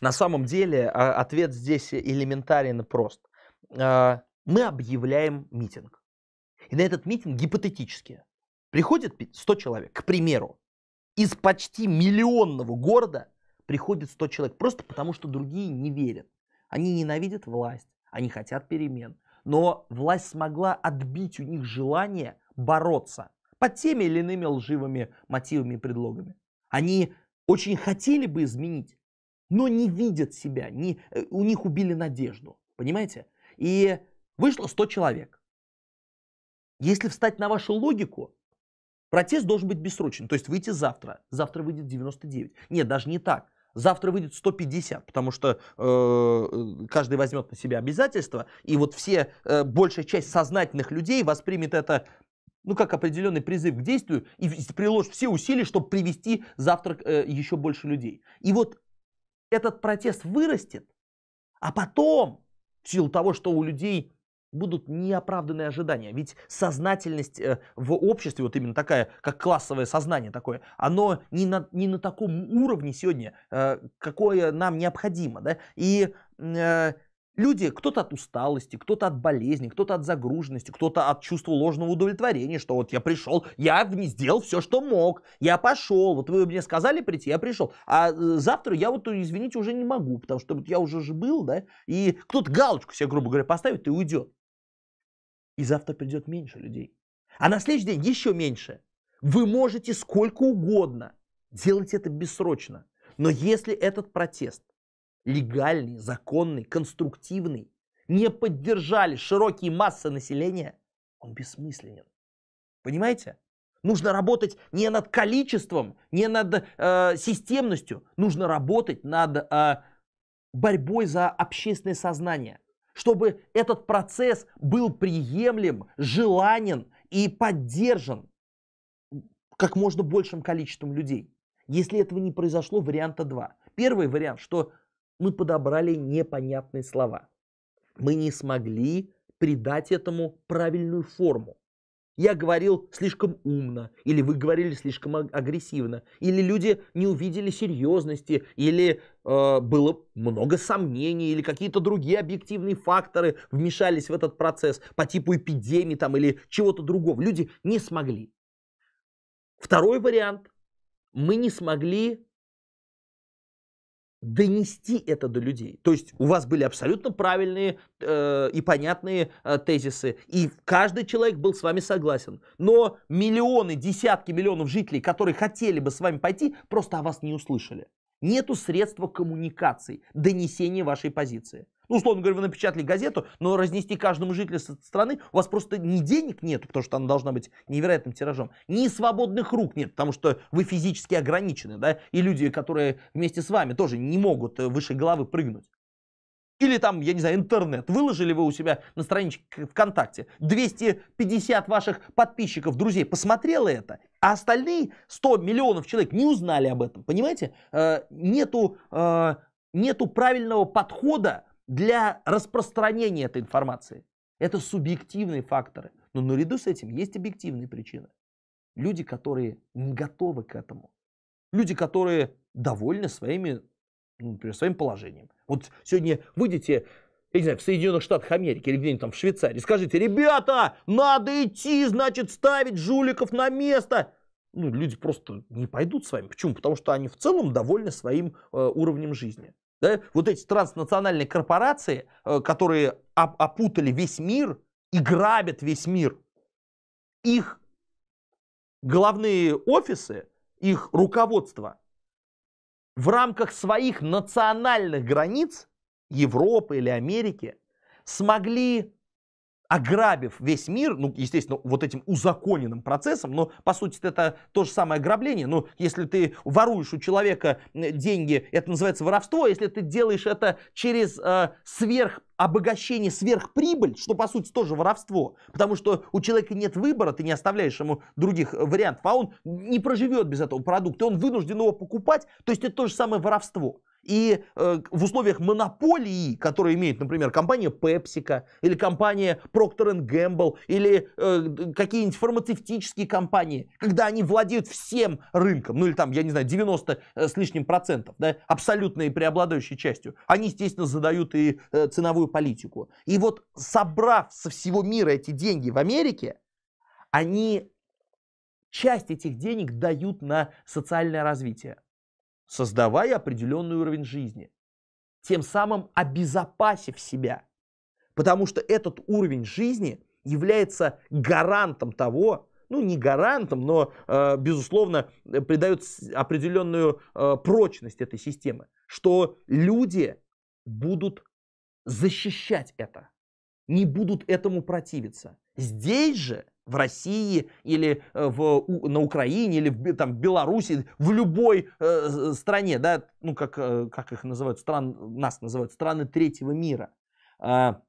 На самом деле а, ответ здесь элементарен и прост. А, мы объявляем митинг. И на этот митинг гипотетически приходит 100 человек, к примеру. Из почти миллионного города приходит 100 человек, просто потому что другие не верят. Они ненавидят власть, они хотят перемен. Но власть смогла отбить у них желание бороться под теми или иными лживыми мотивами и предлогами. Они очень хотели бы изменить, но не видят себя, не, э, у них убили надежду, понимаете? И вышло 100 человек. Если встать на вашу логику, протест должен быть бессрочен, то есть выйти завтра, завтра выйдет 99. Нет, даже не так. Завтра выйдет 150, потому что э, э, каждый возьмет на себя обязательства, и вот все, э, большая часть сознательных людей воспримет это ну, как определенный призыв к действию, и приложит все усилия, чтобы привести завтра э, еще больше людей. И вот этот протест вырастет, а потом, в силу того, что у людей будут неоправданные ожидания. Ведь сознательность э, в обществе, вот именно такая, как классовое сознание такое, оно не на, не на таком уровне сегодня, э, какое нам необходимо. Да? И э, Люди, кто-то от усталости, кто-то от болезни, кто-то от загруженности, кто-то от чувства ложного удовлетворения, что вот я пришел, я не сделал все, что мог, я пошел, вот вы мне сказали прийти, я пришел, а э, завтра я вот, э, извините, уже не могу, потому что я уже же был, да, и кто-то галочку себе, грубо говоря, поставит и уйдет. И завтра придет меньше людей. А на следующий день еще меньше. Вы можете сколько угодно делать это бессрочно. Но если этот протест легальный, законный, конструктивный, не поддержали широкие массы населения, он бессмысленен. Понимаете? Нужно работать не над количеством, не над э, системностью, нужно работать над э, борьбой за общественное сознание, чтобы этот процесс был приемлем, желанен и поддержан как можно большим количеством людей. Если этого не произошло, варианта два. Первый вариант, что мы подобрали непонятные слова. Мы не смогли придать этому правильную форму. Я говорил слишком умно, или вы говорили слишком агрессивно, или люди не увидели серьезности, или э, было много сомнений, или какие-то другие объективные факторы вмешались в этот процесс по типу эпидемии там, или чего-то другого. Люди не смогли. Второй вариант. Мы не смогли донести это до людей. То есть у вас были абсолютно правильные э, и понятные э, тезисы, и каждый человек был с вами согласен. Но миллионы, десятки миллионов жителей, которые хотели бы с вами пойти, просто о вас не услышали. Нету средства коммуникации, донесения вашей позиции. Ну, условно говоря, вы напечатали газету, но разнести каждому жителю страны у вас просто ни денег нет, потому что она должна быть невероятным тиражом, ни свободных рук нет, потому что вы физически ограничены, да, и люди, которые вместе с вами тоже не могут э, выше головы прыгнуть. Или там, я не знаю, интернет. Выложили вы у себя на страничке ВКонтакте. 250 ваших подписчиков, друзей посмотрело это, а остальные 100 миллионов человек не узнали об этом. Понимаете? Э, нету, э, нету правильного подхода для распространения этой информации. Это субъективные факторы. Но наряду с этим есть объективные причины. Люди, которые не готовы к этому. Люди, которые довольны своими, ну, например, своим положением. Вот сегодня выйдете, я не знаю, в Соединенных Штатах Америки или где-нибудь там в Швейцарии, скажите, ребята, надо идти, значит, ставить жуликов на место. Ну, люди просто не пойдут с вами. Почему? Потому что они в целом довольны своим э, уровнем жизни. Да? Вот эти транснациональные корпорации, э, которые опутали весь мир и грабят весь мир, их головные офисы, их руководство в рамках своих национальных границ Европы или Америки смогли ограбив весь мир, ну, естественно, вот этим узаконенным процессом, но, по сути, это то же самое ограбление, но ну, если ты воруешь у человека деньги, это называется воровство, если ты делаешь это через э, сверх обогащение сверхприбыль, что по сути тоже воровство, потому что у человека нет выбора, ты не оставляешь ему других э, вариантов, а он не проживет без этого продукта, он вынужден его покупать, то есть это то же самое воровство. И э, в условиях монополии, которые имеет, например, компания PepsiCo или компания Procter Gamble или э, какие-нибудь фармацевтические компании, когда они владеют всем рынком, ну или там, я не знаю, 90 э, с лишним процентов, да, абсолютной преобладающей частью, они, естественно, задают и э, ценовую политику. И вот собрав со всего мира эти деньги в Америке, они часть этих денег дают на социальное развитие создавая определенный уровень жизни, тем самым обезопасив себя. Потому что этот уровень жизни является гарантом того, ну не гарантом, но, э, безусловно, придает определенную э, прочность этой системы, что люди будут защищать это, не будут этому противиться. Здесь же в России или э, в, на Украине или в там, Беларуси, в любой э, стране, да, ну как, э, как их называют, стран, нас называют, страны третьего мира. А,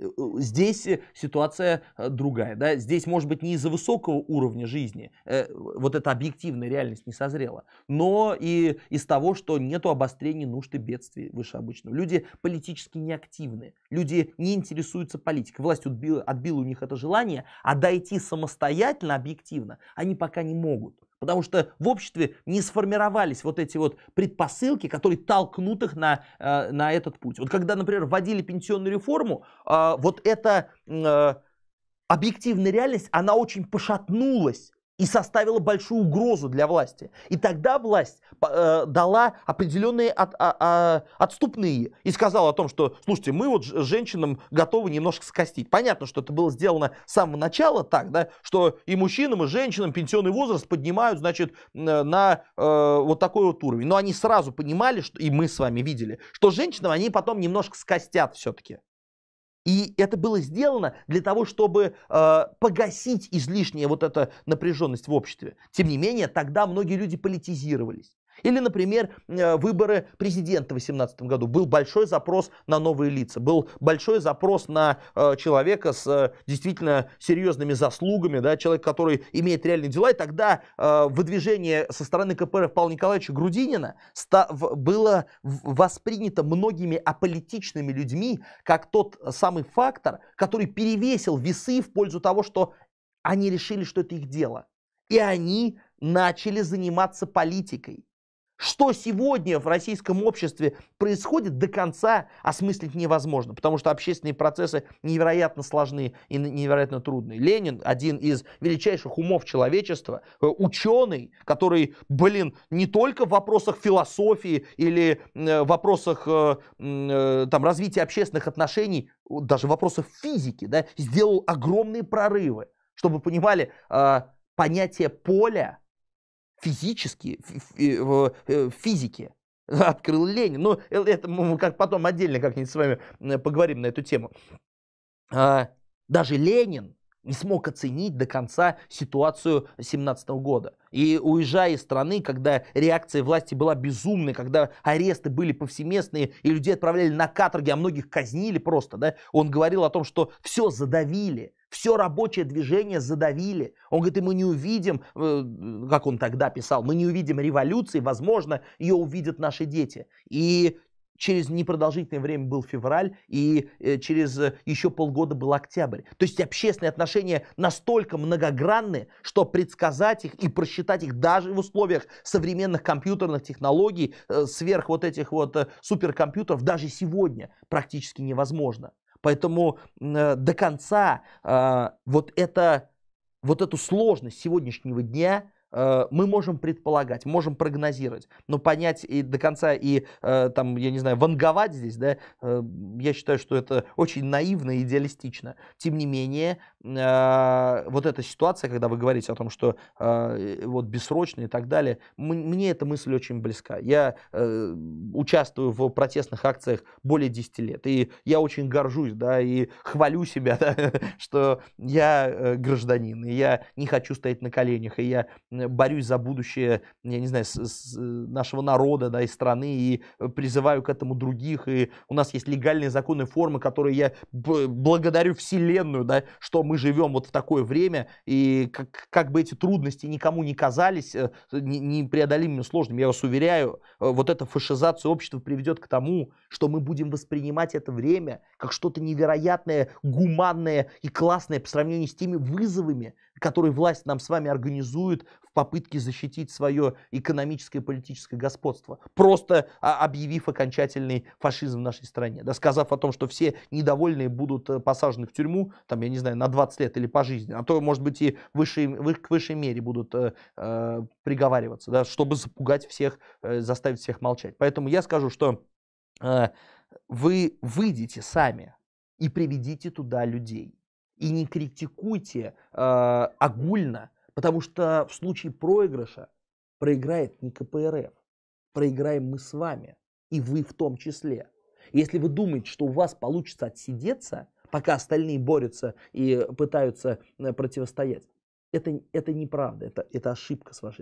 Э, здесь э, ситуация э, другая. Да? Здесь, может быть, не из-за высокого уровня жизни, э, вот эта объективная реальность не созрела, но и из того, что нет обострения нужды бедствий выше обычного. Люди политически неактивны, люди не интересуются политикой. Власть отбила, отбила у них это желание, а дойти самостоятельно, объективно, они пока не могут. Потому что в обществе не сформировались вот эти вот предпосылки, которые толкнут их на, э, на этот путь. Вот когда, например, вводили пенсионную реформу, а, вот эта э, объективная реальность, она очень пошатнулась и составила большую угрозу для власти. И тогда власть э, дала определенные от, а, а, отступные и сказала о том, что, слушайте, мы вот женщинам готовы немножко скостить. Понятно, что это было сделано с самого начала так, да, что и мужчинам, и женщинам пенсионный возраст поднимают, значит, на э, вот такой вот уровень. Но они сразу понимали, что, и мы с вами видели, что женщинам они потом немножко скостят все-таки. И это было сделано для того, чтобы э, погасить излишнее вот эту напряженность в обществе. Тем не менее, тогда многие люди политизировались. Или, например, э, выборы президента в 2018 году. Был большой запрос на новые лица, был большой запрос на э, человека с э, действительно серьезными заслугами, да, человек, который имеет реальные дела. И тогда выдвижение со стороны КПРФ Павла Николаевича Грудинина было воспринято многими аполитичными людьми как тот самый фактор, который перевесил весы в пользу того, что они решили, что это их дело. И они начали заниматься политикой. Что сегодня в российском обществе происходит, до конца осмыслить невозможно, потому что общественные процессы невероятно сложны и невероятно трудны. Ленин, один из величайших умов человечества, э, ученый, который, блин, не только в вопросах философии или в э, вопросах э, там, развития общественных отношений, даже в вопросах физики, да, сделал огромные прорывы, чтобы понимали а, понятие поля, физически, э, в физике открыл Ленин. Но ну, э, это мы как потом отдельно как-нибудь с вами э, поговорим на эту тему. А, даже Ленин не смог оценить до конца ситуацию 17 года. И уезжая из страны, когда реакция власти была безумной, когда аресты были повсеместные, и людей отправляли на каторги, а многих казнили просто, да, он говорил о том, что все задавили, все рабочее движение задавили. Он говорит, и мы не увидим, э, как он тогда писал, мы не увидим революции, возможно, ее увидят наши дети. И через непродолжительное время был февраль, и э, через э, еще полгода был октябрь. То есть общественные отношения настолько многогранны, что предсказать их и просчитать их даже в условиях современных компьютерных технологий, сверх вот этих вот суперкомпьютеров, даже сегодня практически невозможно. Поэтому э, до конца э, вот, это, вот эту сложность сегодняшнего дня Э, мы можем предполагать, можем прогнозировать, но понять и до конца и э, там, я не знаю, ванговать здесь, да, э, я считаю, что это очень наивно и идеалистично. Тем не менее, вот эта ситуация, когда вы говорите о том, что вот бессрочно и так далее, мне эта мысль очень близка. Я участвую в протестных акциях более 10 лет, и я очень горжусь, да, и хвалю себя, да, что я гражданин, и я не хочу стоять на коленях, и я борюсь за будущее, я не знаю, с, с нашего народа, да, и страны, и призываю к этому других, и у нас есть легальные законы формы, которые я благодарю вселенную, да, что мы живем вот в такое время, и как, как бы эти трудности никому не казались э, непреодолимыми, сложными, я вас уверяю, э, вот эта фашизация общества приведет к тому, что мы будем воспринимать это время как что-то невероятное, гуманное и классное по сравнению с теми вызовами, который власть нам с вами организует в попытке защитить свое экономическое и политическое господство, просто а, объявив окончательный фашизм в нашей стране, да, сказав о том, что все недовольные будут э, посажены в тюрьму, там, я не знаю, на 20 лет или по жизни, а то, может быть, и высшей, к высшей мере будут э, э, приговариваться, да, чтобы запугать всех, э, заставить всех молчать. Поэтому я скажу, что э, вы выйдете сами и приведите туда людей и не критикуйте э, огульно, потому что в случае проигрыша проиграет не КПРФ, проиграем мы с вами, и вы в том числе. Если вы думаете, что у вас получится отсидеться, пока остальные борются и пытаются э, противостоять, это, это неправда, это, это ошибка с вашей стороны.